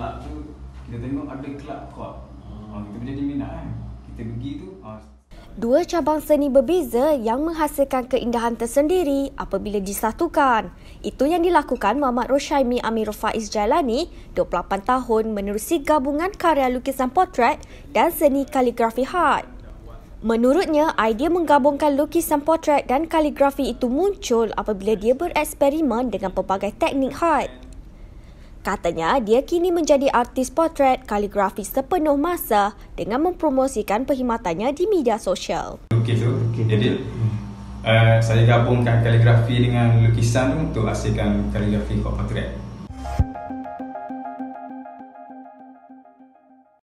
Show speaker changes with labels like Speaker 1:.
Speaker 1: kelab tu kita tengok ada kelab court. Ha hmm. oh, kita menjadi minat kan. Kita pergi tu ha.
Speaker 2: Dua cabang seni berbeza yang menghasilkan keindahan tersendiri apabila disatukan. Itu yang dilakukan Muhammad Roshaimi Amirul Faiz Jalani, 28 tahun menerusi gabungan karya lukisan potret dan seni kaligrafi hard. Menurutnya, idea menggabungkan lukisan potret dan kaligrafi itu muncul apabila dia bereksperimen dengan pelbagai teknik hard. Katanya, dia kini menjadi artis potret kaligrafi sepenuh masa dengan mempromosikan perkhidmatannya di media sosial.
Speaker 3: Okay, tu. Okay. Jadi, uh, saya gabungkan kaligrafi dengan lukisan untuk hasilkan kaligrafi kot potret.